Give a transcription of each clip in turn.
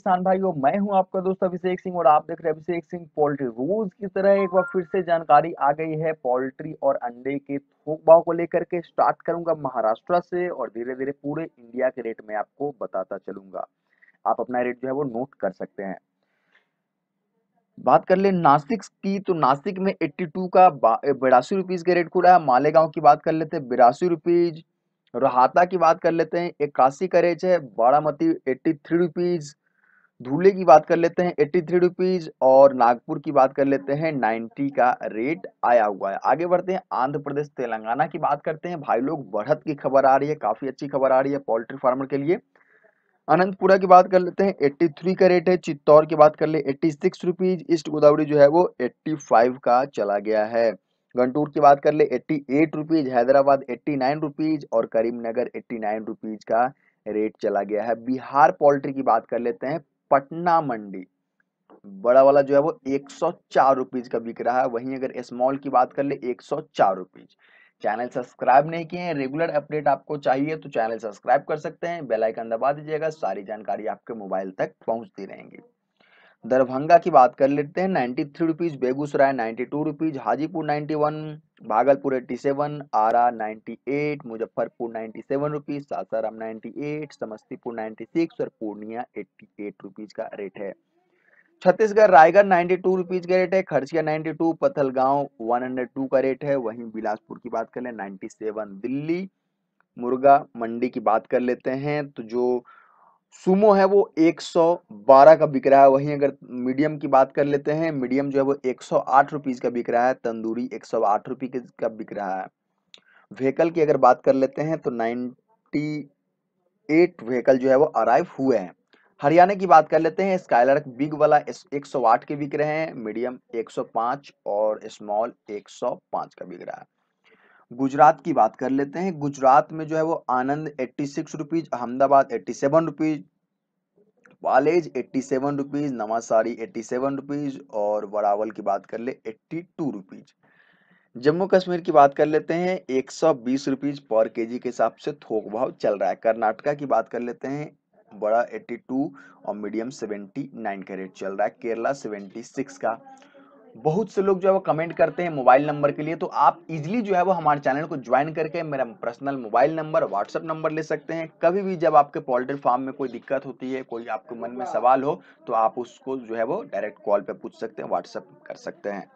किसान भाइयों मैं हूं आपका दोस्त अभिषेक सिंह और आप देख रहे हैं अभिषेक सिंह पोल्ट्री रूल्स की तरह एक बार फिर से जानकारी आ गई है पोल्ट्री और अंडे के थोक भाव को लेकर के स्टार्ट करूंगा महाराष्ट्र से और धीरे धीरे पूरे इंडिया के रेट में आपको बताता चलूंगा आप अपना रेट जो है वो नोट कर सकते हैं बात कर ले नासिक की तो नासिक में एट्टी का बिरासी रुपीज के रेट खुला है मालेगांव की बात कर लेते हैं बिरासी रुपीज रोहाता की बात कर लेते हैं इक्यासी का रेट है Baramati eighty three rupees Dhule की बात कर लेते हैं एट्टी थ्री रुपीज और नागपुर की बात कर लेते हैं नाइन्टी का रेट आया हुआ है आगे बढ़ते हैं आंध्र प्रदेश तेलंगाना की बात करते हैं भाई लोग बढ़त की खबर आ रही है काफी अच्छी खबर आ रही है पोल्ट्री फार्मर के लिए अनंतपुरा की बात कर लेते हैं एट्टी थ्री का रेट है चित्तौर की बात कर ले eighty six rupees East Godavari जो है वो एट्टी फाइव का चला गया है गंटूर की बात कर ले eighty eight rupees Hyderabad eighty nine rupees और करीमनगर एट्टी नाइन रुपीज का रेट चला गया है बिहार पोल्ट्री की बात कर लेते हैं पटना मंडी बड़ा वाला जो है वो एक सौ का बिक रहा है वहीं अगर स्मॉल की बात कर ले एक सौ चैनल सब्सक्राइब नहीं किए हैं रेगुलर अपडेट आपको चाहिए तो चैनल सब्सक्राइब कर सकते हैं बेल आइकन दबा दीजिएगा सारी जानकारी आपके मोबाइल तक पहुंचती रहेंगी दरभंगा की बात कर लेते हैं ninety three rupees Begusarai ninety two rupees Hajipur ninety one Bhagalpur eighty seven Arrah ninety eight Muzaffarpur ninety seven rupees Sasaram ninety eight Samastipur ninety six और पूर्णिया एट्टी एट रुपीज का रेट है Chhattisgarh Raigarh ninety two rupees का रेट है Kharsia ninety two Pathalgaon one hundred two का rate है वहीं बिलासपुर की बात कर लें नाइन्टी सेवन दिल्ली मुर्गा मंडी की बात कर लेते हैं तो जो सुमो है वो 112 का बिक रहा है वहीं अगर मीडियम की बात कर लेते हैं मीडियम जो है वो 108 रुपीस का बिक रहा है तंदूरी 108 सौ का बिक रहा है व्हीकल की अगर बात कर लेते हैं तो 98 व्हीकल जो है वो अराइव हुए हैं हरियाणा की बात कर लेते हैं स्काईलर्क बिग वाला 108 के बिक रहे हैं मीडियम 105 और स्मॉल 105 का बिक रहा है गुजरात की बात कर लेते हैं गुजरात में जो है वो Anand eighty six rupees Ahmedabad eighty seven rupees Valej eighty seven rupees Navsari eighty seven rupees और वरावल की बात कर ले eighty two rupees Jammu Kashmir की बात कर लेते हैं एक सौ बीस रुपीज पर के जी के हिसाब से थोक भाव चल रहा है कर्नाटका की बात कर लेते हैं बड़ा 82 और मीडियम 79 का रेट चल रहा है केरला 76 का बहुत से लोग जो है वो कमेंट करते हैं मोबाइल नंबर के लिए तो आप इजीली जो है वो हमारे चैनल को ज्वाइन करके मेरा personal mobile number WhatsApp number ले सकते हैं कभी भी जब आपके पोल्ट्री फार्म में कोई दिक्कत होती है कोई आपके मन में सवाल हो तो आप उसको जो है वो डायरेक्ट कॉल पर पूछ सकते हैं व्हाट्सअप कर सकते हैं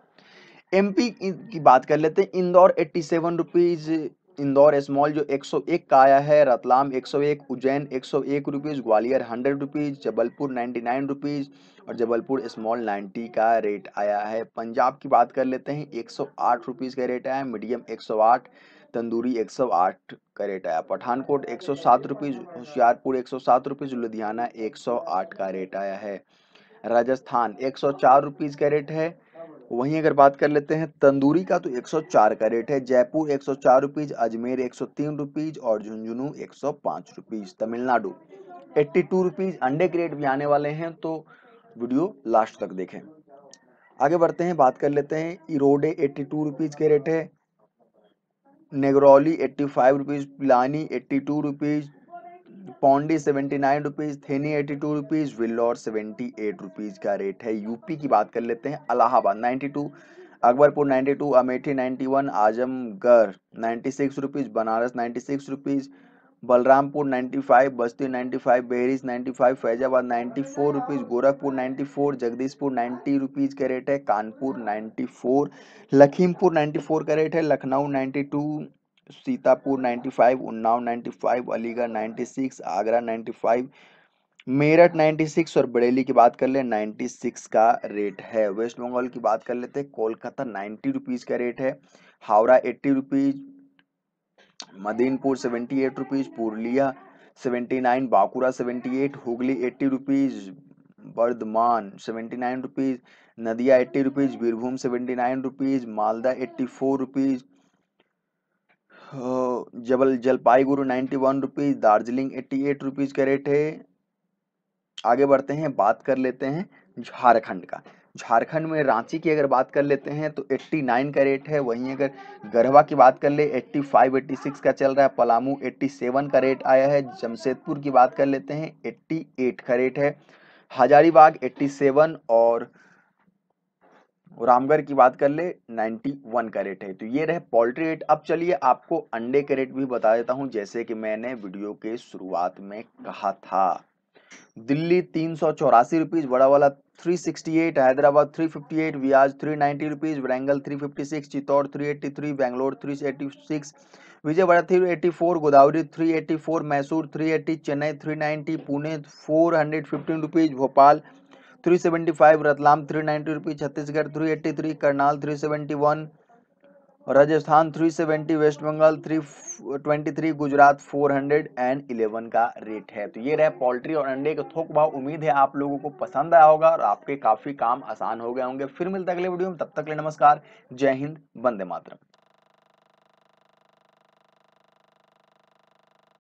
एमपी की बात कर लेते हैं Indore eighty seven rupees Indore small जो 101 का आया है Ratlam 101 Ujjain 101 rupees Gwalior 100 rupees Jabalpur 99 rupees और जबलपुर स्मॉल 90 का रेट आया है पंजाब की बात कर लेते हैं 108 रुपीस का रेट आया मीडियम 108 तंदूरी 108 का रेट आया पठानकोट 107 रुपीज़ होशियारपुर एक सौ लुधियाना एक का रेट आया है राजस्थान एक सौ का रेट है वहीं अगर बात कर लेते हैं तंदूरी का तो 104 का रेट है जयपुर एक सौ अजमेर एक सौ और झुंझुनू एक सौ तमिलनाडु 82 रुपीज अंडे के रेट भी आने वाले हैं तो वीडियो लास्ट तक देखें आगे बढ़ते हैं बात कर लेते हैं इरोडे 82 रुपीज के रेट है Negrauli 85 rupees Pilani eighty two rupees Pondy seventy nine rupees Theni eighty two rupees Vellore seventy eight rupees का रेट है यूपी की बात कर लेते हैं Allahabad ninety two Akbarpur ninety two Amethi ninety one Azamgarh ninety six rupees Banaras ninety six rupees Balrampur ninety five Basti ninety five बेरिस ninety five Faizabad ninety four rupees Gorakhpur ninety four Jagdishpur ninety rupees का rate है Kanpur ninety four Lakhimpur ninety four का rate है Lucknow ninety two Sitapur 95 Unnao 95 Aligarh 96 Agra 95 Meerut 96 और बरेली की बात कर ले 96 का रेट है वेस्ट बंगाल की बात कर लेते कोलकाता नाइन्टी रुपीज़ का रेट है Howrah eighty rupees Midnapore seventy eight rupees Purulia seventy nine Bankura seventy eight Hooghly eighty rupees Bardhaman seventy nine rupees Nadia eighty rupees Birbhum seventy nine rupees Malda eighty four rupees जबल Jalpaiguri ninety one rupees Darjeeling eighty eight rupees का rate है आगे बढ़ते हैं बात कर लेते हैं झारखंड का झारखंड में रांची की अगर बात कर लेते हैं तो 89 का रेट है वहीं अगर गढ़वा की बात कर ले 85 86 का चल रहा है पलामू 87 का रेट आया है जमशेदपुर की बात कर लेते हैं 88 का रेट है हजारीबाग 87 और रामगढ़ की बात कर ले 91 रेट है तो ये रहे पोल्ट्री रेट अब चलिए आपको अंडे का रेट भी बता देता हूँ जैसे कि मैंने वीडियो के शुरुआत में कहा था दिल्ली तीन सौ चौरासी रुपीज़ बड़ा वाला three sixty eight Hyderabad three fifty eight Vizag three ninety rupees Warangal three fifty six Chittoor three eighty three Bangalore three eighty six Vijayawada three eighty four Godavari three eighty four Mysore three eighty Chennai three ninety Pune four hundred fifteen rupees Bhopal three seventy five Ratlam three ninety rupees Chhattisgarh three eighty three Karnal three seventy one Rajasthan three seventy West Bengal three twenty three Gujarat four hundred and eleven का rate है तो ये रहे poultry और अंडे का थोक भाव उम्मीद है आप लोगों को पसंद आया होगा और आपके काफ़ी काम आसान हो गए होंगे फिर मिलते अगले वीडियो में तब तक ले नमस्कार जय हिंद वंदे मातरम